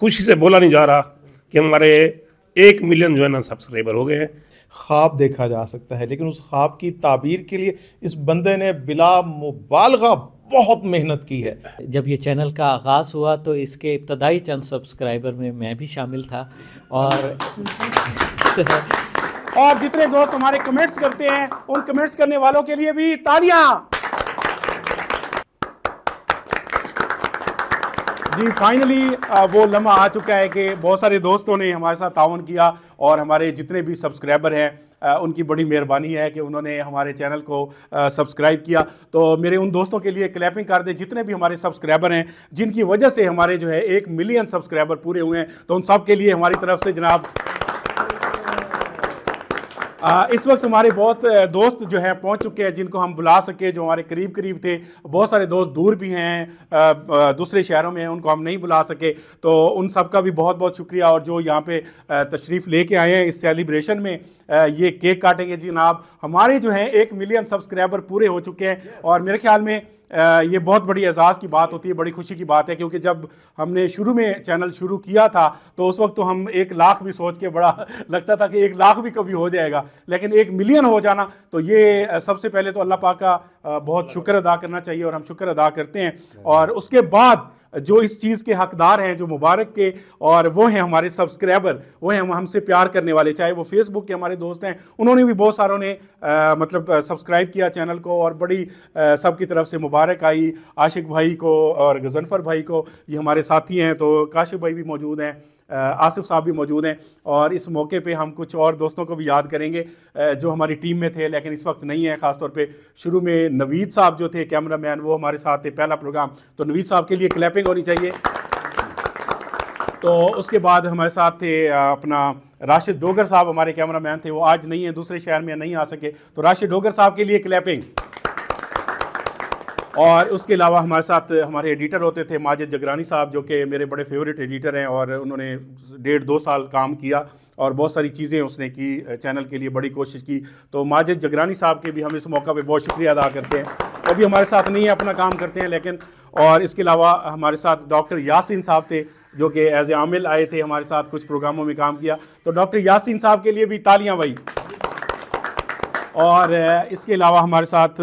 खुशी से बोला नहीं जा रहा कि हमारे एक मिलियन जो है ना सब्सक्राइबर हो गए हैं ख्वाब देखा जा सकता है लेकिन उस ख्वाब की ताबीर के लिए इस बंदे ने बिला मुबालगा बहुत मेहनत की है जब ये चैनल का आगाज़ हुआ तो इसके इब्तदाई चंद सब्सक्राइबर में मैं भी शामिल था और और जितने दोस्त हमारे कमेंट्स करते हैं उन कमेंट्स करने वालों के लिए भी तालियां जी फाइनली वो लम्हा आ चुका है कि बहुत सारे दोस्तों ने हमारे साथ तावन किया और हमारे जितने भी सब्सक्राइबर हैं उनकी बड़ी मेहरबानी है कि उन्होंने हमारे चैनल को सब्सक्राइब किया तो मेरे उन दोस्तों के लिए क्लैपिंग कर दे जितने भी हमारे सब्सक्राइबर हैं जिनकी वजह से हमारे जो है एक मिलियन सब्सक्राइबर पूरे हुए हैं तो उन सब के लिए हमारी तरफ से जनाब आ, इस वक्त हमारे बहुत दोस्त जो हैं पहुंच चुके हैं जिनको हम बुला सके जो हमारे करीब करीब थे बहुत सारे दोस्त दूर भी हैं दूसरे शहरों में हैं उनको हम नहीं बुला सके तो उन सब का भी बहुत बहुत शुक्रिया और जो यहाँ पे तशरीफ़ लेके आए हैं इस सेलिब्रेशन में ये केक काटेंगे जी नाब हमारे जो हैं एक मिलियन सब्सक्राइबर पूरे हो चुके हैं और मेरे ख्याल में ये बहुत बड़ी एजाज़ की बात होती है बड़ी खुशी की बात है क्योंकि जब हमने शुरू में चैनल शुरू किया था तो उस वक्त तो हम एक लाख भी सोच के बड़ा लगता था कि एक लाख भी कभी हो जाएगा लेकिन एक मिलियन हो जाना तो ये सबसे पहले तो अल्लाह पाक का बहुत शुक्र अदा करना चाहिए और हम शुक्र अदा करते हैं और उसके बाद जो इस चीज़ के हकदार हैं जो मुबारक के और वो हैं हमारे सब्सक्राइबर वो हैं हमसे प्यार करने वाले चाहे वो फेसबुक के हमारे दोस्त हैं उन्होंने भी बहुत सारों ने आ, मतलब सब्सक्राइब किया चैनल को और बड़ी सबकी तरफ से मुबारक आई आशिक भाई को और गजनफर भाई को ये हमारे साथी हैं तो काशिफ भाई भी मौजूद हैं आसिफ साहब भी मौजूद हैं और इस मौके पे हम कुछ और दोस्तों को भी याद करेंगे जो हमारी टीम में थे लेकिन इस वक्त नहीं है ख़ासतौर पे शुरू में नवीद साहब जो थे कैमरा मैन वो हमारे साथ थे पहला प्रोग्राम तो नवीद साहब के लिए क्लैपिंग होनी चाहिए तो उसके बाद हमारे साथ थे अपना राशिद डोगर साहब हमारे कैमरा मैन थे वो आज नहीं है दूसरे शहर में नहीं आ सके तो राशिद डोगर साहब के लिए क्लैपिंग और उसके अलावा हमारे साथ हमारे एडिटर होते थे माजिद जगरानी साहब जो कि मेरे बड़े फेवरेट एडिटर हैं और उन्होंने डेढ़ दो साल काम किया और बहुत सारी चीज़ें उसने की चैनल के लिए बड़ी कोशिश की तो माजिद जगरानी साहब के भी हम इस मौका पे बहुत शुक्रिया अदा करते हैं वो भी हमारे साथ नहीं है अपना काम करते हैं लेकिन और इसके अलावा हमारे साथ डॉक्टर यासिन साहब थे जो कि एज ए आमिल आए थे हमारे साथ कुछ प्रोग्रामों में काम किया तो डॉक्टर यासिन साहब के लिए भी तालियाँ भाई और इसके अलावा हमारे साथ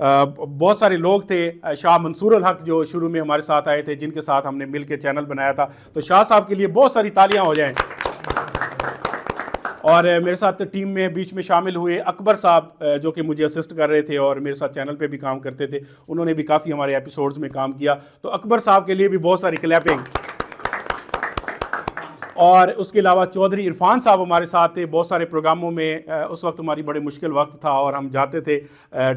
बहुत सारे लोग थे शाह मंसूर हक जो शुरू में हमारे साथ आए थे जिनके साथ हमने मिल के चैनल बनाया था तो शाह साहब के लिए बहुत सारी तालियां हो जाएं और मेरे साथ टीम में बीच में शामिल हुए अकबर साहब जो कि मुझे असिस्ट कर रहे थे और मेरे साथ चैनल पे भी काम करते थे उन्होंने भी काफ़ी हमारे एपिसोड्स में काम किया तो अकबर साहब के लिए भी बहुत सारी क्लैपिंग और उसके अलावा चौधरी इरफान साहब हमारे साथ थे बहुत सारे प्रोग्रामों में उस वक्त हमारी बड़े मुश्किल वक्त था और हम जाते थे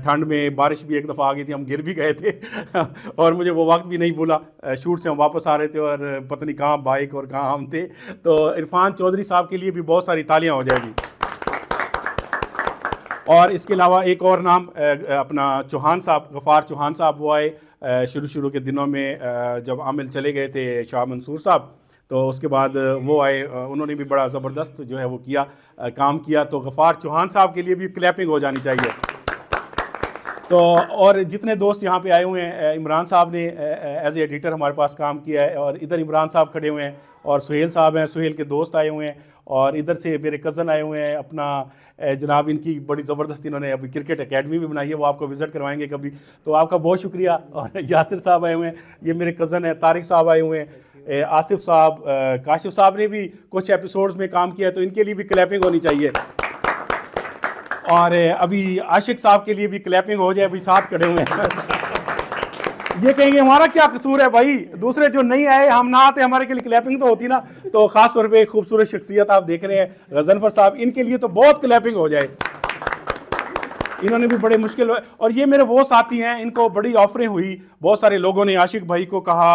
ठंड में बारिश भी एक दफ़ा आ गई थी हम गिर भी गए थे और मुझे वो वक्त भी नहीं भूला शूट से हम वापस आ रहे थे और पता नहीं कहाँ बाइक और कहाँ हम थे तो इरफान चौधरी साहब के लिए भी बहुत सारी तालियाँ हो जाएगी और इसके अलावा एक और नाम अपना चौहान साहब गफ़ार चौहान साहब वो आए शुरू शुरू के दिनों में जब आमिल चले गए थे शाह मंसूर साहब तो उसके बाद वो आए उन्होंने भी बड़ा ज़बरदस्त जो है वो किया काम किया तो गफ़ार चौहान साहब के लिए भी क्लैपिंग हो जानी चाहिए तो और जितने दोस्त यहाँ पे आए हुए हैं इमरान साहब ने एज एडिटर हमारे पास काम किया है और इधर इमरान साहब खड़े हुए हैं और सुहेल साहब हैं सुहेल के दोस्त आए हुए हैं और इधर से मेरे कज़न आए हुए हैं अपना जनाब इनकी बड़ी ज़बरदस्त इन्होंने अभी क्रिकेट एकेडमी भी बनाई है वो आपको विज़िट करवाएंगे कभी तो आपका बहुत शुक्रिया और यासिर साहब आए हुए हैं ये मेरे कज़न हैं तारिक साहब आए हुए हैं आसिफ साहब काशिफ साहब ने भी कुछ एपिसोड्स में काम किया तो इनके लिए भी क्लैपिंग होनी चाहिए और अभी आशिक साहब के लिए भी क्लैपिंग हो जाए अभी साथ खड़े हुए हैं ये कहेंगे हमारा क्या कसूर है भाई दूसरे जो नहीं आए हम ना आते हमारे के लिए क्लैपिंग तो होती ना तो खास तौर पे खूबसूरत शख्सियत आप देख रहे हैं गजनफर साहब इनके लिए तो बहुत क्लैपिंग हो जाए इन्होंने भी बड़े मुश्किल और ये मेरे वो साथी हैं इनको बड़ी ऑफरें हुई बहुत सारे लोगों ने आशिक भाई को कहा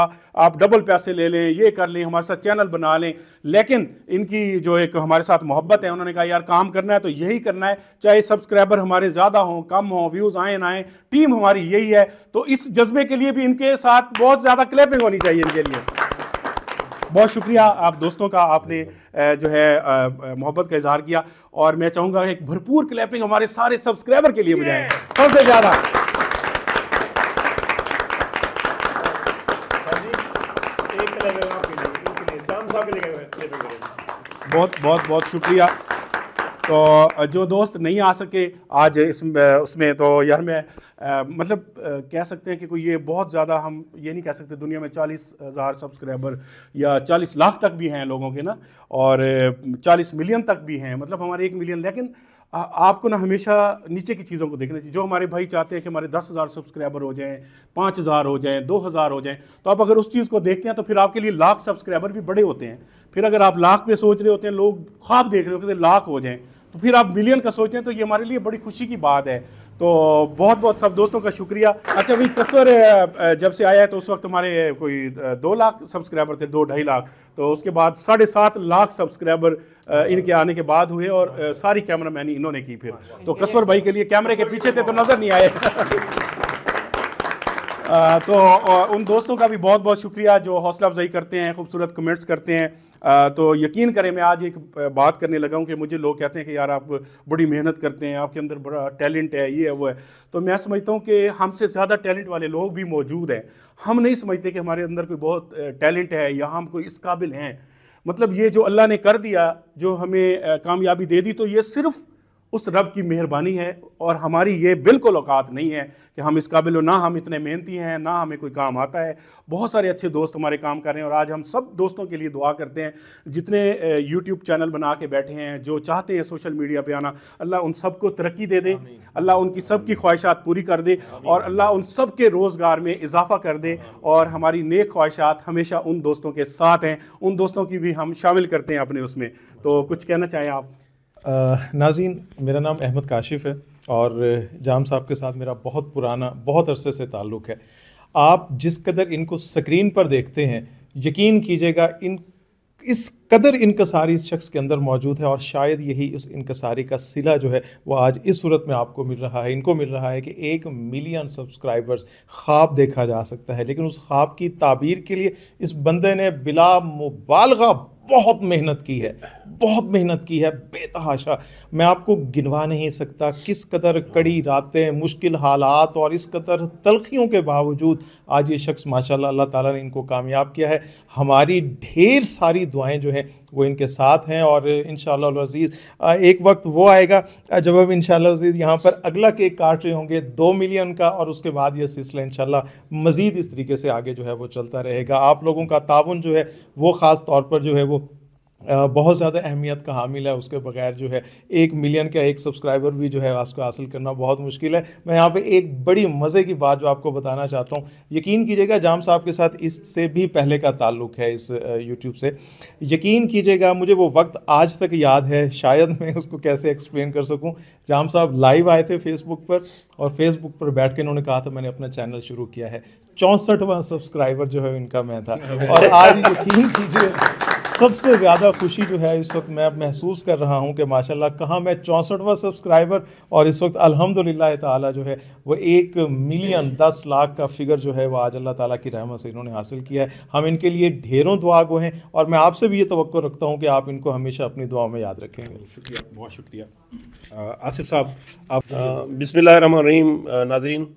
आप डबल पैसे ले लें ये कर लें हमारे साथ चैनल बना लें लेकिन इनकी जो एक हमारे साथ मोहब्बत है उन्होंने कहा यार काम करना है तो यही करना है चाहे सब्सक्राइबर हमारे ज़्यादा हों कम हों व्यूज़ आए ना आए टीम हमारी यही है तो इस जज्बे के लिए भी इनके साथ बहुत ज़्यादा क्लैपिंग होनी चाहिए इनके लिए बहुत शुक्रिया आप दोस्तों का आपने जो है मोहब्बत का इजहार किया और मैं चाहूँगा एक भरपूर क्लैपिंग हमारे सारे सब्सक्राइबर के लिए बजाएं सबसे ज़्यादा हाँ बहुत बहुत बहुत शुक्रिया तो जो दोस्त नहीं आ सके आज इस उसमें तो यार मैं आ, मतलब आ, कह सकते हैं कि कोई ये बहुत ज़्यादा हम ये नहीं कह सकते दुनिया में चालीस हज़ार सब्सक्राइबर या चालीस लाख तक भी हैं लोगों के ना और चालीस मिलियन तक भी हैं मतलब हमारे एक मिलियन लेकिन आपको ना हमेशा नीचे की चीज़ों को देखना चाहिए जो हमारे भाई चाहते हैं कि हमारे दस हज़ार सब्सक्राइबर हो जाएं पाँच हज़ार हो जाएं दो हज़ार हो जाएं तो आप अगर उस चीज़ को देखते हैं तो फिर आपके लिए लाख सब्सक्राइबर भी बड़े होते हैं फिर अगर आप लाख पे सोच रहे होते हैं लोग ख्वाब देख रहे होते हैं तो लाख हो जाएं तो फिर आप मिलियन का सोचते हैं तो ये हमारे लिए बड़ी खुशी की बात है तो बहुत बहुत सब दोस्तों का शुक्रिया अच्छा भाई तस्वर जब से आया है तो उस वक्त हमारे कोई दो लाख सब्सक्राइबर थे दो ढाई लाख तो उसके बाद साढ़े सात लाख सब्सक्राइबर इनके आने के बाद हुए और सारी कैमरा मैनी इन्होंने की फिर तो कसवर भाई के लिए कैमरे के पीछे थे तो नज़र नहीं आए तो उन दोस्तों का भी बहुत बहुत शुक्रिया जो हौसला अफजाई करते हैं खूबसूरत कमेंट्स करते हैं तो यकीन करें मैं आज एक बात करने लगा हूँ कि मुझे लोग कहते हैं कि यार आप बड़ी मेहनत करते हैं आपके अंदर बड़ा टैलेंट है ये है वो है तो मैं समझता हूँ कि हमसे ज़्यादा टैलेंट वाले लोग भी मौजूद हैं हम नहीं समझते कि हमारे अंदर कोई बहुत टैलेंट है या हम कोई इस काबिल हैं मतलब ये जो अल्लाह ने कर दिया जो हमें कामयाबी दे दी तो ये सिर्फ़ उस रब की मेहरबानी है और हमारी ये बिल्कुल औकात नहीं है कि हम इस काबिल ना हम इतने मेहनती हैं ना हमें कोई काम आता है बहुत सारे अच्छे दोस्त हमारे काम कर रहे हैं और आज हम सब दोस्तों के लिए दुआ करते हैं जितने यूट्यूब चैनल बना के बैठे हैं जो चाहते हैं सोशल मीडिया पे आना अल्लाह उन सबको तरक्की दे दे अल्लाह उनकी सब की ख्वाहिशात पूरी कर दे और अल्लाह उन सब के रोज़गार में इजाफा कर दे और हमारी नेक ख्वाहिशात हमेशा उन दोस्तों के साथ हैं उन दोस्तों की भी हम शामिल करते हैं अपने उसमें तो कुछ कहना चाहें आप नाजीन मेरा नाम अहमद काशिफ है और जाम साहब के साथ मेरा बहुत पुराना बहुत अरसे से ताल्लुक़ है आप जिस कदर इनको स्क्रीन पर देखते हैं यकीन कीजिएगा इन इस कदर इनकसारी इस शख्स के अंदर मौजूद है और शायद यही उस इनकसारी का सिला जो है वो आज इस सूरत में आपको मिल रहा है इनको मिल रहा है कि एक मिलियन सब्सक्राइबर्स ख्वाब देखा जा सकता है लेकिन उस ख्वाब की ताबीर के लिए इस बंदे ने बिला मुबालगा बहुत मेहनत की है बहुत मेहनत की है बेतहाशा मैं आपको गिनवा नहीं सकता किस कदर कड़ी रातें मुश्किल हालात और इस कदर तलखियों के बावजूद आज ये शख्स माशाल्लाह अल्लाह ताला ने इनको कामयाब किया है हमारी ढेर सारी दुआएं जो हैं वो इनके साथ हैं और इन अज़ीज़ एक वक्त वो आएगा जब हम इन अज़ीज़ यहाँ पर अगला केक काट रहे होंगे दो मिलियन का और उसके बाद यह सिलसिला इन मज़ीद इस तरीके से आगे जो है वो चलता रहेगा आप लोगों का ताउन जो है वो ख़ास तौर पर जो है वो बहुत ज़्यादा अहमियत का हामिल है उसके बगैर जो है एक मिलियन का एक सब्सक्राइबर भी जो है उसको हासिल करना बहुत मुश्किल है मैं यहाँ पे एक बड़ी मज़े की बात जो आपको बताना चाहता हूँ यकीन कीजिएगा जाम साहब के साथ इससे भी पहले का ताल्लुक है इस यूट्यूब से यकीन कीजिएगा मुझे वो वक्त आज तक याद है शायद मैं उसको कैसे एक्सप्लेन कर सकूँ जाम साहब लाइव आए थे फेसबुक पर और फेसबुक पर बैठ के इन्होंने कहा था मैंने अपना चैनल शुरू किया है चौंसठवा सब्सक्राइबर जो है इनका मैं था और आज यकीन कीजिए सबसे ज़्यादा खुशी जो है इस वक्त मैं अब महसूस कर रहा हूँ कि माशाल्लाह कहाँ मैं चौंसठवा सब्सक्राइबर और इस वक्त ला ताला जो है वो एक मिलियन दस लाख का फिगर जो है वो आज अल्लाह ताला की रहमत से इन्होंने हासिल किया है हम इनके लिए ढेरों दुआ गो हैं और मैं आपसे भी ये तो रखता हूँ कि आप इनको हमेशा अपनी दुआ में याद रखेंगे शुक्रिया बहुत शुक्रिया आसिफ साहब आप रहीम नाजरीन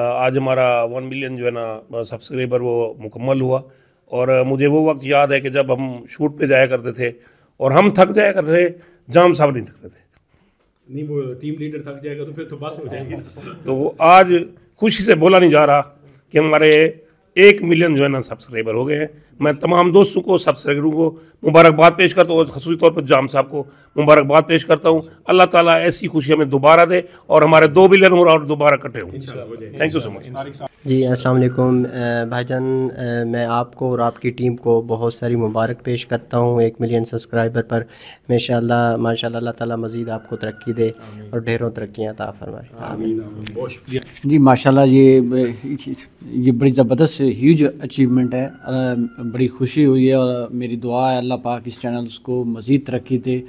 आज हमारा वन मिलियन जो है ना सब्सक्राइबर वो मुकम्मल हुआ और मुझे वो वक्त याद है कि जब हम शूट पे जाया करते थे और हम थक जाया करते थे जाम साहब नहीं थकते थे नहीं वो टीम लीडर थक जाएगा तो फिर तो बस हो जाएगी तो आज खुशी से बोला नहीं जा रहा कि हमारे एक मिलियन जो है ना सब्सक्राइबर हो गए हैं मैं तमाम दोस्तों को सब्सक्राइबरों को मुबारकबाद पेश करता हूँ और खसूस तौर पर जाम साहब को मुबारकबाद पेश करता हूँ अल्लाह ताला ऐसी खुशी हमें दोबारा दे और हमारे दो बिलियन हो और दोबारा इकट्ठे हों थैंक यू सो मच जी अस्सलाम वालेकुम भाईजान मैं आपको और आपकी टीम को बहुत सारी मुबारक पेश करता हूँ एक मिलियन सब्सक्राइबर पर माशा माशा अल्लाह मज़ीद आपको तरक्की दे और ढेरों तरक्याँ ताफ़रमाए फरमाए बहुत शुक्रिया जी माशा ये ये बड़ी ज़बरदस्त ह्यूज अचीवमेंट है बड़ी खुशी हुई है और मेरी दुआ है अल्लाह पाक इस चैनल को मज़ीद तरक्की दे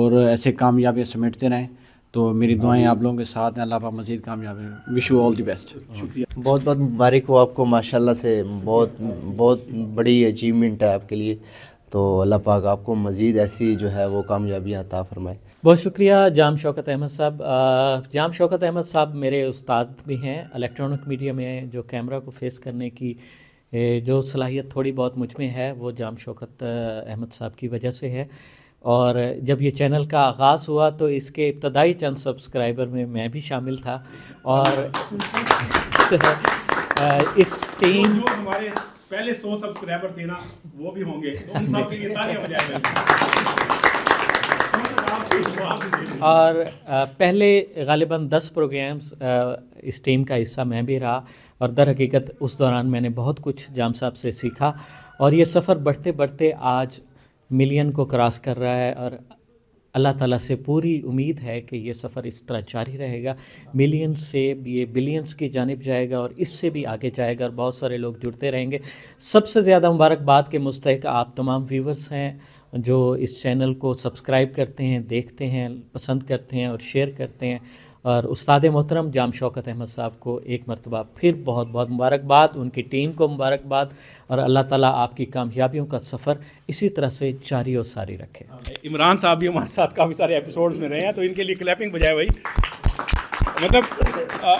और ऐसे कामयाबियाँ समेटते रहें तो मेरी दुआएं आप लोगों के साथ हैं अल्लाह पाक मजीद कामयाब wish you all the best शुक्रिया बहुत बहुत मुबारक हो आपको माशाल्लाह से बहुत बहुत बड़ी अचीवमेंट है आपके लिए तो अल्लाह पाक आपको मज़ीद ऐसी जो है वो कामयाबियाँ अता फरमाए बहुत शुक्रिया जाम शौकत अहमद साहब जाम शौकत अहमद साहब मेरे उस्ताद भी हैं इलेक्ट्रॉनिक मीडिया में जो कैमरा को फेस करने की जो सलाहियत थोड़ी बहुत मुझ में है वो जाम शौकत अहमद साहब की वजह से है और जब ये चैनल का आगाज़ हुआ तो इसके इब्तदाई चंद सब्सक्राइबर में मैं भी शामिल था और इस टीम पहले सौ सब्सक्राइबर थे ना वो भी होंगे तो उन सबके लिए तो और पहले गालिबा दस प्रोग्राम्स इस टीम का हिस्सा मैं भी रहा और दर हकीकत उस दौरान मैंने बहुत कुछ जाम साहब से सीखा और ये सफ़र बढ़ते बढ़ते आज मिलियन को क्रॉस कर रहा है और अल्लाह ताला से पूरी उम्मीद है कि ये सफ़र इस तरह जारी रहेगा मिलियन से ये बिलियंस की जानब जाएगा और इससे भी आगे जाएगा और बहुत सारे लोग जुड़ते रहेंगे सबसे ज़्यादा मुबारकबाद के मुस्तक आप तमाम व्यूवर्स हैं जो इस चैनल को सब्सक्राइब करते हैं देखते हैं पसंद करते हैं और शेयर करते हैं और उस्ताद मोहतरम जाम शौकत अहमद साहब को एक मरतबा फिर बहुत बहुत मुबारकबाद उनकी टीम को मुबारकबाद और अल्लाह ताला आपकी कामयाबियों का सफ़र इसी तरह से जारी और सारी रखे हाँ, इमरान साहब भी हमारे साथ काफ़ी सारे एपिसोड्स में रहे हैं तो इनके लिए क्लैपिंग बजाए भाई मतलब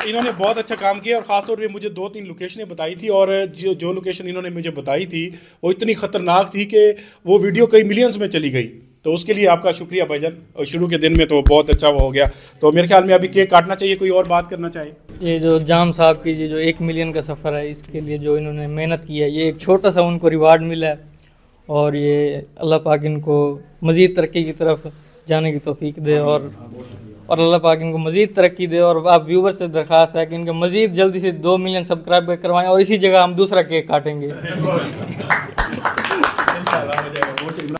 इन्होंने बहुत अच्छा काम किया और ख़ासतौर पर मुझे दो तीन लोकेशनें बताई थी और जो जो लोकेशन इन्होंने मुझे बताई थी वो इतनी ख़तरनाक थी कि वो वीडियो कई मिलियंस में चली गई तो उसके लिए आपका शुक्रिया भाई और शुरू के दिन में तो बहुत अच्छा वो हो गया तो मेरे ख्याल में अभी केक काटना चाहिए कोई और बात करना चाहिए ये जो जाम साहब की जो एक मिलियन का सफ़र है इसके लिए जो इन्होंने मेहनत की है ये एक छोटा सा उनको रिवार्ड मिला है और ये अल्लाह पाक इनको मज़ीद तरक्की की तरफ जाने की तोफीक दे और और अल्लाह पाक इनको मज़ीद तरक्की दे और आप व्यूवर से दरख्वास्त है कि इनके मज़ीद जल्दी से दो मिलियन सब्सक्राइबर करवाएं और इसी जगह हम दूसरा केक काटेंगे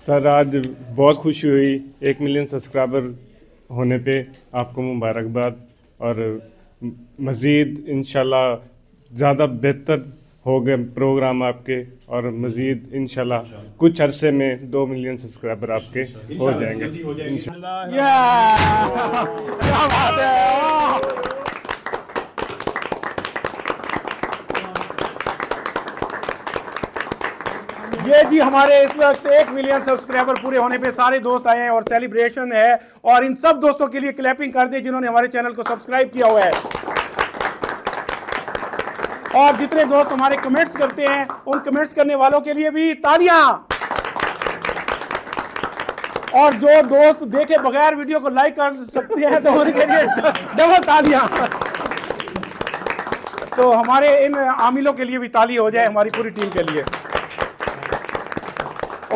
सर आज बहुत खुशी हुई एक मिलियन सब्सक्राइबर होने पे आपको मुबारकबाद और मज़ीद इन ज़्यादा बेहतर हो गए प्रोग्राम आपके और मज़ीद इन कुछ अरसे में दो मिलियन सब्सक्राइबर आपके हो जाएंगे जी हमारे इस वक्त एक मिलियन सब्सक्राइबर पूरे होने पे सारे दोस्त आए हैं और सेलिब्रेशन है और इन सब दोस्तों के लिए क्लैपिंग कर दे जिन्होंने हमारे चैनल को सब्सक्राइब किया हुआ है और जितने दोस्त हमारे कमेंट्स करते हैं उन कमेंट्स करने वालों के लिए भी तालियां और जो दोस्त देखे बगैर वीडियो को लाइक कर सकते हैं तो उनके लिए डबल तालियां तो हमारे इन आमिलों के लिए भी ताली हो जाए हमारी पूरी टीम के लिए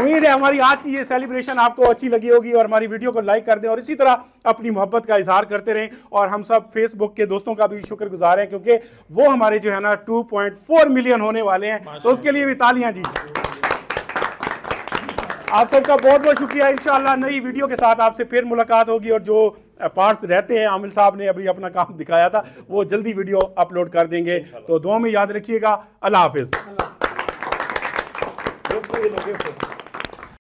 उम्मीद है हमारी आज की ये सेलिब्रेशन आपको अच्छी लगी होगी और हमारी वीडियो को लाइक कर दें और इसी तरह अपनी मोहब्बत का इजहार करते रहें और हम सब फेसबुक के दोस्तों का भी शुक्रगुजार हैं क्योंकि वो हमारे जो है ना 2.4 मिलियन होने वाले हैं तो उसके लिए भी तालियां जी आप सबका बहुत बहुत शुक्रिया इंशाल्लाह नई वीडियो के साथ आपसे फिर मुलाकात होगी और जो पार्ट्स रहते हैं आमिर साहब ने अभी अपना काम दिखाया था वो जल्दी वीडियो अपलोड कर देंगे तो दो में याद रखिएगा अल्लाह हाफिज़